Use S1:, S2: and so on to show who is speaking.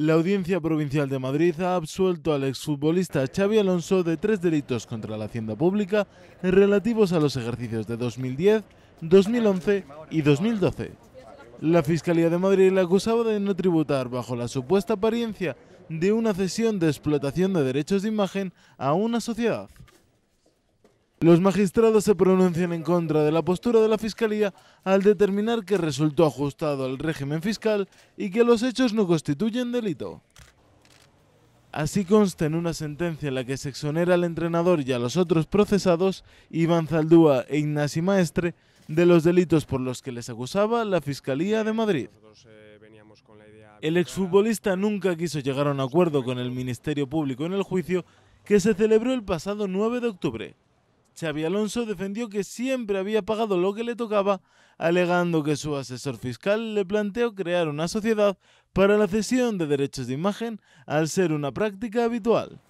S1: La Audiencia Provincial de Madrid ha absuelto al exfutbolista Xavi Alonso de tres delitos contra la hacienda pública relativos a los ejercicios de 2010, 2011 y 2012. La Fiscalía de Madrid le acusaba de no tributar bajo la supuesta apariencia de una cesión de explotación de derechos de imagen a una sociedad. Los magistrados se pronuncian en contra de la postura de la Fiscalía al determinar que resultó ajustado al régimen fiscal y que los hechos no constituyen delito. Así consta en una sentencia en la que se exonera al entrenador y a los otros procesados, Iván Zaldúa e Ignasi Maestre, de los delitos por los que les acusaba la Fiscalía de Madrid. El exfutbolista nunca quiso llegar a un acuerdo con el Ministerio Público en el juicio que se celebró el pasado 9 de octubre. Xavi Alonso defendió que siempre había pagado lo que le tocaba, alegando que su asesor fiscal le planteó crear una sociedad para la cesión de derechos de imagen al ser una práctica habitual.